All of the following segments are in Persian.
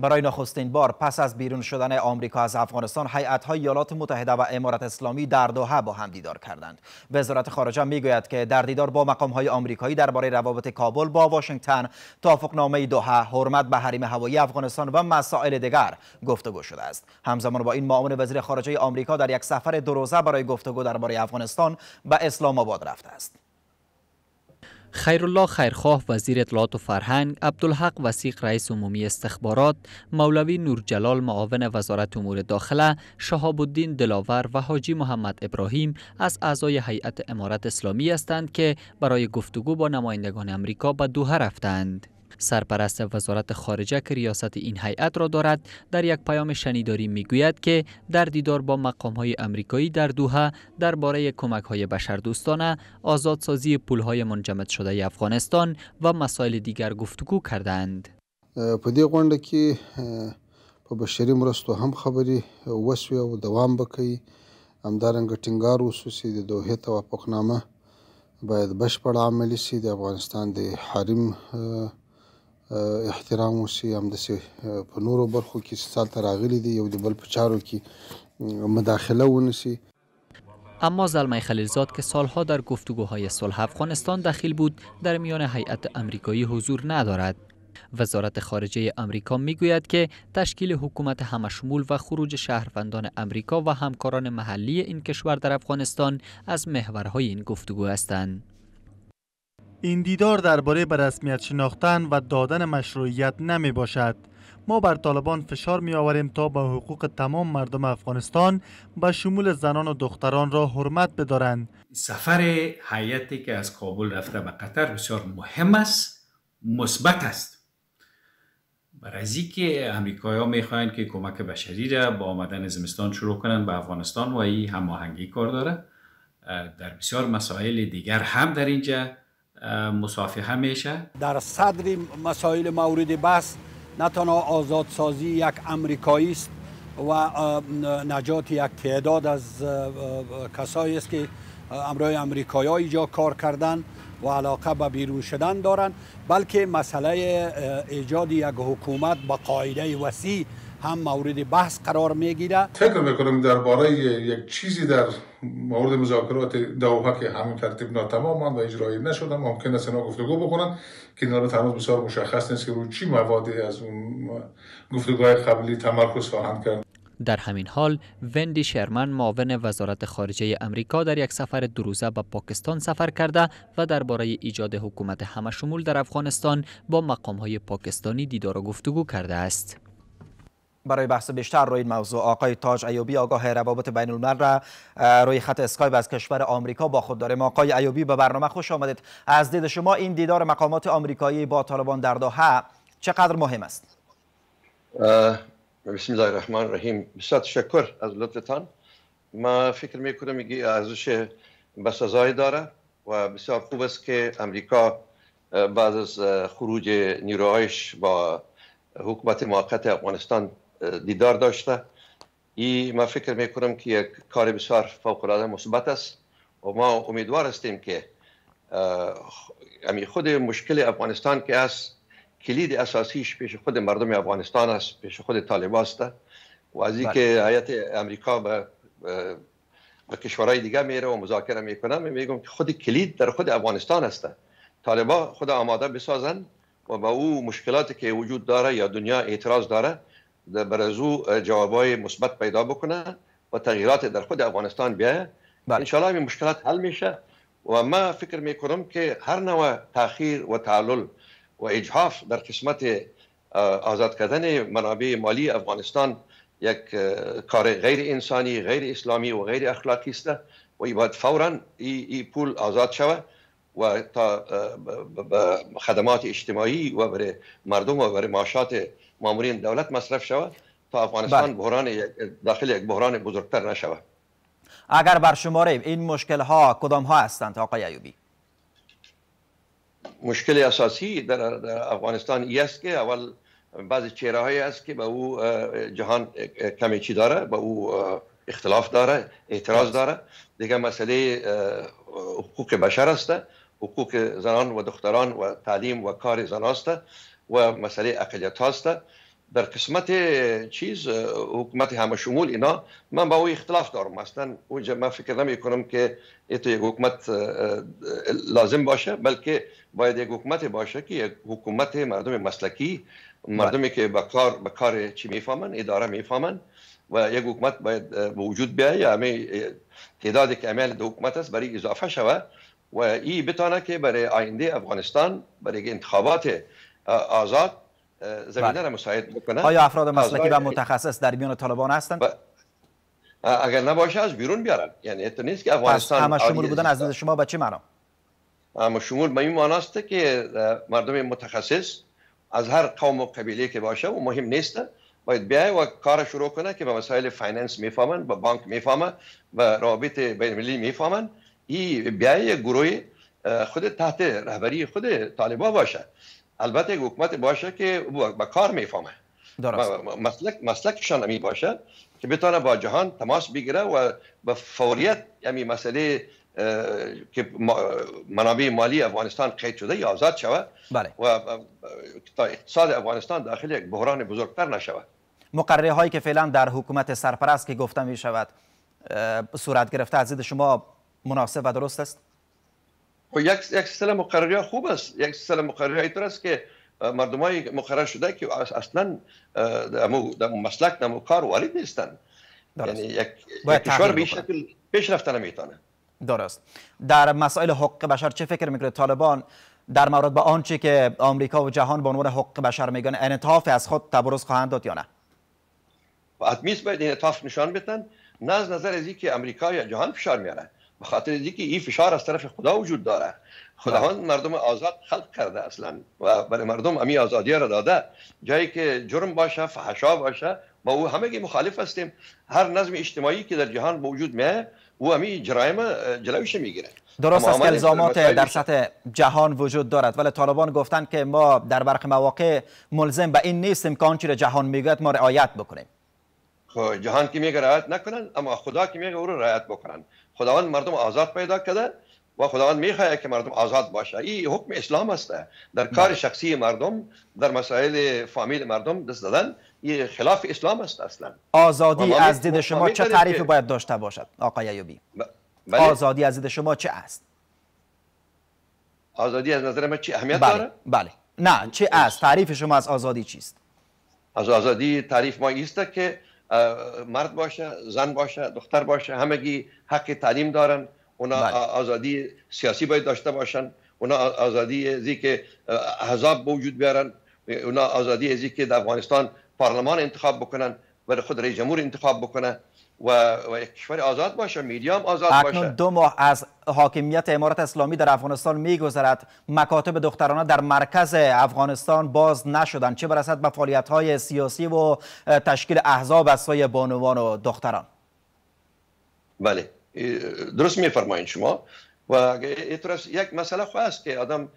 برای نخستین بار پس از بیرون شدن آمریکا از افغانستان های ایالات متحده و امارات اسلامی در دوحه با هم دیدار کردند وزارت خارجه میگوید که در دیدار با مقام‌های آمریکایی درباره روابط کابل با واشنگتن توافقنامه دوحه حرمت به حریم هوایی افغانستان و مسائل دیگر گفتگو شده است همزمان با این معاون وزیر خارجه آمریکا در یک سفر دو برای گفتگو درباره افغانستان به اسلام آباد رفته است خیرالله خیرخواه وزیر اطلاعات و فرهنگ، عبدالحق وسیق رئیس عمومی استخبارات، مولوی نورجلال معاون وزارت امور داخله، شهاب الدین دلاور و حاجی محمد ابراهیم از اعضای هیئت امارت اسلامی هستند که برای گفتگو با نمایندگان امریکا به دوحه رفتند. سرپرست وزارت خارجه که ریاست این هیئت را دارد در یک پیام شنیداری میگوید که در دیدار با مقام های امریکایی در دوحه درباره کمک های بشردوستانه آزادسازی پول های منجمد شده افغانستان و مسائل دیگر گفتگو کردند په دې غونډه کې په بشري مرستو هم خبری وسوي او دوام بکی، همدارنګه ټینګار چې د دوحې توافقنامه باید بشپړه عملی سي د افغانستان د حریم احترام وشي همداسې په نورو برخو کې چې سالته راغلي دي یو د بل په چارو کې مداخله ونشي اما زلمی خلیلزاد که سالها در گفتگوهای صلح افغانستان دخیل بود در میان هیئت امریکایی حضور ندارد وزارت خارجه امریکا میگوید که تشکیل حکومت همشمول و خروج شهروندان امریکا و همکاران محلی این کشور در افغانستان از محورهای این گفتگو هستند این دیدار درباره به رسمیت شناختن و دادن مشروعیت نمی باشد ما بر طالبان فشار می آوریم تا به حقوق تمام مردم افغانستان به شمول زنان و دختران را حرمت بدارند سفر حیاتی که از کابل رفته به قطر بسیار مهم است مثبت است برای که امریکای ها که کمک بشری را با آمدن زمستان شروع کنند به افغانستان و این هماهنگی کار داره در بسیار مسائل دیگر هم در اینجا مصافحه میشه در صدر مسائل مورد بحث نه تنها آزادسازی یک امریکایی است و نجات یک تعداد از کسایی است که امرای امریکایی ایجا کار کردن و علاقه به بیرون شدن دارند بلکه مسئله ایجاد یک حکومت با قاعده وسیع هم مورد بحث قرار میگیره فکر در درباره یک چیزی در مورد مذاکرات دوحه که همین ترتیب ناتمام و اجرایی نشدن ممکن است اینا گفتگو بکنن که نالت هنوز بسیار مشخص نیست که روی چی موادی از اون گفتگوهای قبلی تمرکز خواهند کرد در همین حال وندی شرمن معاون وزارت خارجه امریکا در یک سفر دو روزه به پاکستان سفر کرده و درباره ایجاد حکومت همشمول در افغانستان با های پاکستانی دیدار و گفتگو کرده است برای بحث بیشتر روی این موضوع آقای تاج ایوبی آگاه روابط بین الملل را روی خط اسکایپ از کشور آمریکا با خود داریم آقای ایوبی به برنامه خوش آمدید از دید شما این دیدار مقامات آمریکایی با طالبان در دوحه چقدر مهم است بسم الله الرحمن الرحیم بسیار تشکر از لطفتان ما فکر میکنم میگی ارزش بسزایی داره و بسیار خوب است که امریکا بعد از خروج نیروهایش با حکومت موقت افغانستان دیدار داشته ای ما فکر می کنم که یک کار بسیار فوق العاده مثبت است و ما امیدوار هستیم که امی یعنی خود مشکل افغانستان که است کلید اساسیش پیش خود مردم افغانستان است پیش خود طالبان است و از اینکه بله. هیئت امریکا به به کشورهای دیگه میره و مذاکره میکنه می میگم که خود کلید در خود افغانستان است طالبان خود آماده بسازند و به او مشکلاتی که وجود داره یا دنیا اعتراض داره برزو جوابای مثبت پیدا بکنه و تغییرات در خود افغانستان بیایه انشالله این مشکلات حل میشه و ما فکر میکنم که هر نوع تاخیر و تعلل و اجحاف در قسمت آزاد کردن منابع مالی افغانستان یک کار غیر انسانی غیر اسلامی و غیر اخلاقی است و ای باید فورا این ای پول آزاد شود و تا خدمات اجتماعی و برای مردم و برای معاشات مامورین دولت مصرف شود تا افغانستان بله. بحران داخل یک بحران بزرگتر نشود اگر بر شماره این مشکل ها کدام ها هستند آقای ایوبی مشکل اساسی در, افغانستان ای است که اول بعضی چهره هایی است که به او جهان کمی چی داره به او اختلاف داره اعتراض داره دیگه مسئله حقوق بشر است حقوق زنان و دختران و تعلیم و کار زنان است و مسئله اقلیت هاست در قسمت چیز حکومت همه شمول اینا من با او اختلاف دارم اصلا اونجا من فکر نمی کنم که تو یک حکومت لازم باشه بلکه باید یک حکومت باشه که یک حکومت مردم مسلکی بله. مردمی که به کار به کار چی میفهمن اداره میفهمن و یک حکومت باید به وجود بیای یا یعنی، همه تعداد که عمل حکومت است برای اضافه شوه و ای بتانه که برای آینده افغانستان برای انتخابات آزاد زمینه بله. را مساعد بکنه آیا افراد مسلکی و متخصص در میان طالبان هستند؟ اگر نباشه از بیرون بیارن یعنی اتو نیست که افغانستان همه شمول بودن از نظر شما به چه معنا همه شمول به این معناسته که مردم متخصص از هر قوم و قبیله که باشه و مهم نیست باید بیای و کار شروع کنه که به مسائل فایننس میفهمن به بانک میفهمه و رابط بین المللی میفهمن این بیای گروه خود تحت رهبری خود طالبان باشه البته یک حکومت باشه که با کار میفهمه مسلک مسلکشان می باشه که بتونه با جهان تماس بگیره و به فوریت یعنی مسئله که منابع مالی افغانستان قید شده یا آزاد شود بله. و تا اقتصاد افغانستان داخل یک بحران بزرگتر نشود مقرره هایی که فعلا در حکومت سرپرست که گفته می شود صورت گرفته از شما مناسب و درست است خب یک یک سلسله مقرری خوب است یک سلسله مقرری طور است که مردمای های مقرر شده که اصلا در مسلک در کار وارد نیستند. یعنی یک, کشور به شکل پیش رفتن نمیتونه درست در مسائل حقوق بشر چه فکر میکنه طالبان در مورد به آنچه که آمریکا و جهان به عنوان حقوق بشر میگن انطاف از خود تبرز خواهند داد یا نه حتمی باید انطاف نشان بدن نه از نظر از اینکه آمریکا یا جهان فشار میاره به خاطر اینکه این فشار از طرف خدا وجود داره خداوند مردم آزاد خلق کرده اصلا و برای مردم امی آزادی را داده جایی که جرم باشه فحشا باشه ما او همگی مخالف هستیم هر نظم اجتماعی که در جهان موجود میه او امی جرایم جلویش میگیره درست است که الزامات در سطح جهان وجود دارد ولی طالبان گفتند که ما در برخ مواقع ملزم به این نیستیم که آنچه جهان میگوید ما رعایت بکنیم خب جهان که میگه رعایت نکنن اما خدا که میگه او رو رعایت بکنن خداوند مردم آزاد پیدا کرده و خداوند میخواهد که مردم آزاد باشه این حکم اسلام است در بله. کار شخصی مردم در مسائل فامیل مردم دست دادن این خلاف اسلام است اصلا آزادی از دید شما چه تعریفی باید داشته باشد آقای ایوبی ب... بله. آزادی از دید شما چه است آزادی از نظر من چه اهمیت بله. داره بله نه چه است تعریف شما از آزادی چیست از آزادی تعریف ما است که مرد باشه زن باشه دختر باشه همگی حق تعلیم دارن اونا بله. آزادی سیاسی باید داشته باشن اونا آزادی ازی که حزاب وجود بیارن اونا آزادی ازی که در افغانستان پارلمان انتخاب بکنن و خود رئیس جمهور انتخاب بکنه و, کشور آزاد باشه میدیا هم آزاد اکنون دو ماه از حاکمیت امارت اسلامی در افغانستان میگذرد مکاتب دخترانه در مرکز افغانستان باز نشدن چه برسد به فعالیت های سیاسی و تشکیل احزاب از سوی بانوان و دختران بله درست میفرمایید شما و یک مسئله خو است که آدم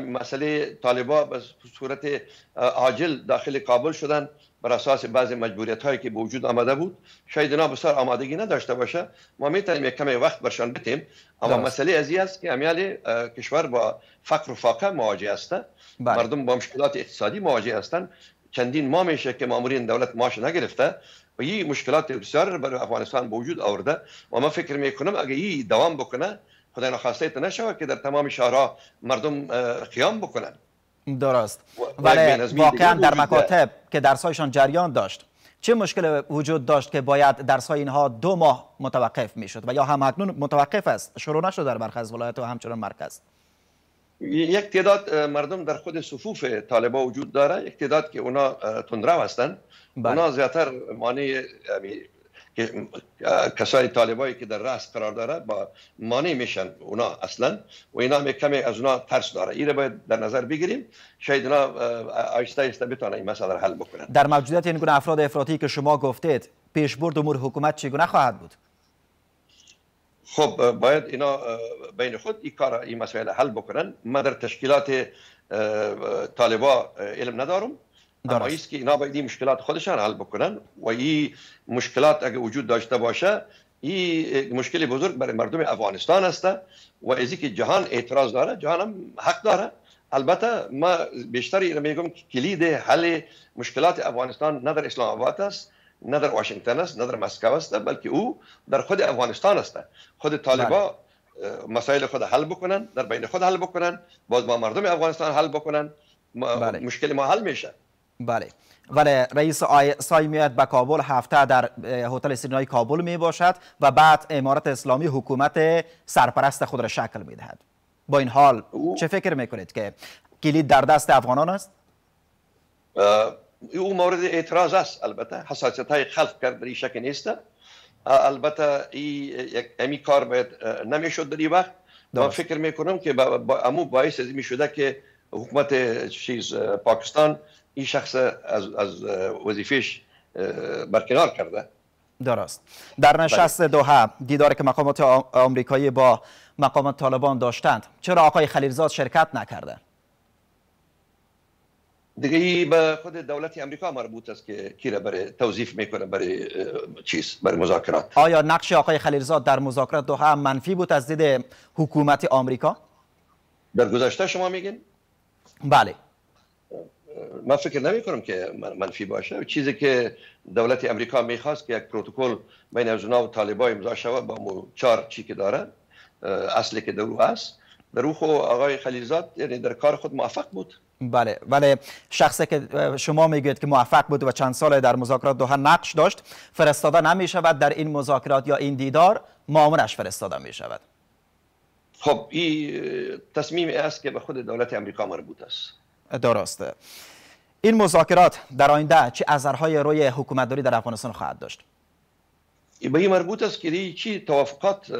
مسئله طالبا به صورت عاجل داخل کابل شدن بر اساس بعض مجبوریت هایی که به وجود آمده بود شاید اینا بسیار آمادگی نداشته باشه ما میتونیم یک کمی وقت برشان بتیم اما مسئله از است که امیال کشور با فقر و فاقه مواجه است بله. مردم با مشکلات اقتصادی مواجه هستند چندین ما میشه که مامورین دولت ماش نگرفته و این مشکلات بسیار بر افغانستان وجود آورده و ما فکر میکنم اگه یه دوام بکنه خدای نخواسته ایت نشود که در تمام شهرها مردم قیام بکنن درست ولی واقعا در مکاتب که درسایشان جریان داشت چه مشکل وجود داشت که باید درسای اینها دو ماه متوقف میشد و یا هم اکنون متوقف است شروع نشد در برخی از ولایت و همچنان مرکز یک تعداد مردم در خود صفوف طالبا وجود داره یک تعداد که اونا تندرو هستند بله. اونا زیاتر مانع که کسای طالبایی که در راست قرار داره با مانع میشن اونا اصلا و اینا هم کمی از اونا ترس داره این باید در نظر بگیریم شاید اونا آیسته آیسته بتونن این مسئله حل بکنن در موجودیت این گونه افراد افراطی که شما گفتید برد امور حکومت چگونه خواهد بود خب باید اینا بین خود این کار این مسئله حل بکنن ما در تشکیلات طالبا علم ندارم اما که اینا باید این مشکلات خودشان حل بکنن و این مشکلات اگه وجود داشته باشه این مشکل بزرگ برای مردم افغانستان است و ازی که جهان اعتراض داره جهان هم حق داره البته ما بیشتر اینو میگم کلید حل مشکلات افغانستان نه در اسلام آباد است نه در واشنگتن است نه در مسکو است بلکه او در خود افغانستان است خود طالبان بله. مسائل خود حل بکنن در بین خود حل بکنن باز ما مردم افغانستان حل بکنن مشکلی بله. مشکل ما حل میشه بله بله رئیس سای میاد به کابل هفته در هتل سرینای کابل می باشد و بعد امارت اسلامی حکومت سرپرست خود را شکل می با این حال چه فکر می کنید که کلید در دست افغانان است؟ او مورد اعتراض است البته حساسیت های خلق کرد در این شکل نیست البته این امی کار باید نمیشد در این وقت من فکر می که با امو باعث از می شده که حکومت چیز پاکستان این شخص از, از وظیفش برکنار کرده درست در نشست بله. دوحه دیدار که مقامات آمریکایی با مقامات طالبان داشتند چرا آقای خلیلزاد شرکت نکرده دیگه به خود دولت امریکا مربوط است که کی را برای توظیف میکنه برای چیز برای مذاکرات آیا نقش آقای خلیلزاد در مذاکرات دوحه منفی بود از دید حکومت آمریکا در گذشته شما میگین بله من فکر نمی کنم که منفی باشه چیزی که دولت امریکا میخواست که یک پروتکل بین از و طالبا امضا شود با مو چار چی که داره اصلی که در است در روخ خو آقای خلیزاد یعنی در کار خود موفق بود بله ولی شخصی که شما میگید که موفق بود و چند سال در مذاکرات دوها نقش داشت فرستاده نمی شود در این مذاکرات یا این دیدار معاملش فرستاده می شود خب این تصمیم است که به خود دولت امریکا مربوط است درسته این مذاکرات در آینده چه اثرهای روی حکومتداری در افغانستان خواهد داشت به این مربوط است که چی توافقات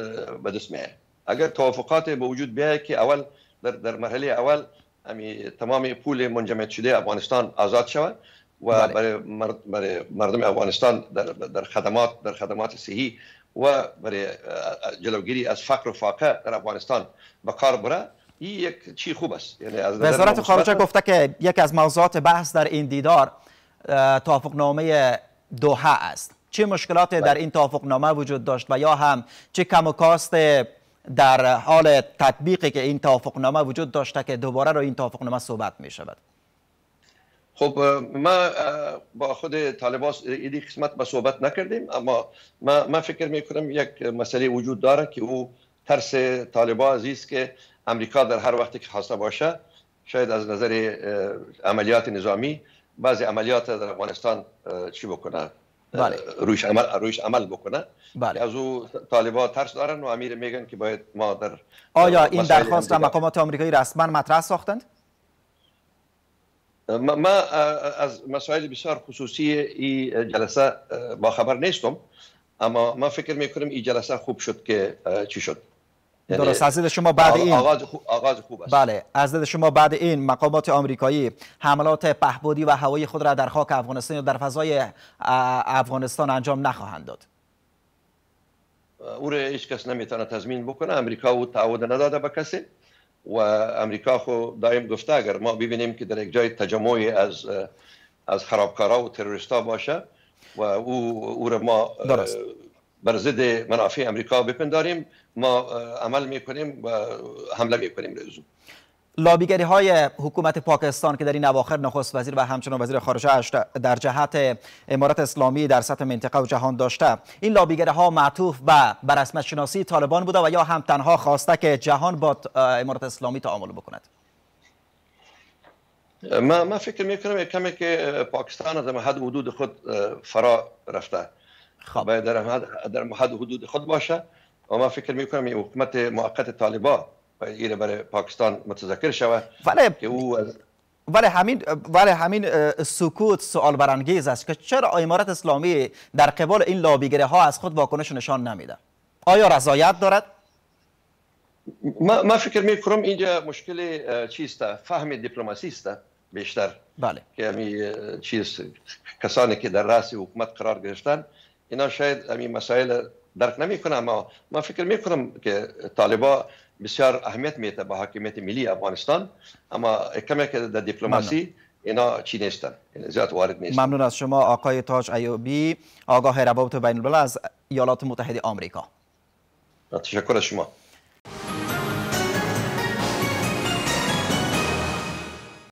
به دست میاد اگر توافقات به وجود بیاید که اول در, در مرحله اول امی تمام پول منجمد شده افغانستان آزاد شود و برای, برای مردم افغانستان در, در خدمات در خدمات صحی و برای جلوگیری از فقر و فاقه در افغانستان به کار بره این یک چی خوب است یعنی از وزارت خارجه گفته که یکی از موضوعات بحث در این دیدار توافقنامه دوحه است چه مشکلات بله. در این توافقنامه وجود داشت و یا هم چه کم در حال تطبیقی که این توافقنامه وجود داشته که دوباره رو این توافقنامه صحبت می شود خب ما با خود طالبان این قسمت با صحبت نکردیم اما من فکر می کنم یک مسئله وجود داره که او ترس طالبان عزیز که امریکا در هر وقتی که خواسته باشه شاید از نظر عملیات نظامی بعضی عملیات در افغانستان چی بکنه بله. عمل روش عمل بکنه بله. از او ترس دارن و امیر میگن که باید ما در آیا این درخواست را مقامات آمریکایی رسما مطرح ساختند ما از مسائل بسیار خصوصی این جلسه با خبر نیستم اما من فکر میکنم این جلسه خوب شد که چی شد یعنی درست از دید شما بعد این آغاز خوب, است. بله از دید شما بعد این مقامات آمریکایی حملات پهبادی و هوایی خود را در خاک افغانستان یا در فضای افغانستان انجام نخواهند داد او را ایش کس نمیتونه تضمین بکنه امریکا او تعهد نداده به کسی و امریکا خو دائم گفته اگر ما ببینیم که در یک جای تجمعی از از خرابکارا و تروریستا باشه و او او را ما درست. بر ضد منافع امریکا بپنداریم ما عمل میکنیم و حمله میکنیم لزوم لابیگری های حکومت پاکستان که در این اواخر نخست وزیر و همچنان وزیر خارجه در جهت امارت اسلامی در سطح منطقه و جهان داشته این لابیگری ها معطوف به برسمت شناسی طالبان بوده و یا هم تنها خواسته که جهان با امارت اسلامی تعامل بکند من فکر میکنم کمی که پاکستان از حد حدود خود فرا رفته خب باید در, حد حدود خود باشه و ما فکر میکنم این حکومت موقت طالبان ایره برای پاکستان متذکر شوه ولی که او ولی همین ولی همین سکوت سوال برانگیز است که چرا امارت اسلامی در قبال این لابیگره ها از خود واکنش نشان نمیده آیا رضایت دارد ما, فکر می کنم اینجا مشکل چیست فهم دیپلماسی است بیشتر بله که می یعنی، چیز کسانی که در رأس حکومت قرار گرفتن اینا شاید همین مسائل درک نمیکنم اما من فکر میکنم که طالبا بسیار اهمیت میده به حاکمیت ملی افغانستان اما کمی که در دیپلماسی اینا چی نیستن یعنی وارد ممنون از شما آقای تاج ایوبی آگاه روابط بین الملل از ایالات متحده آمریکا تشکر از شما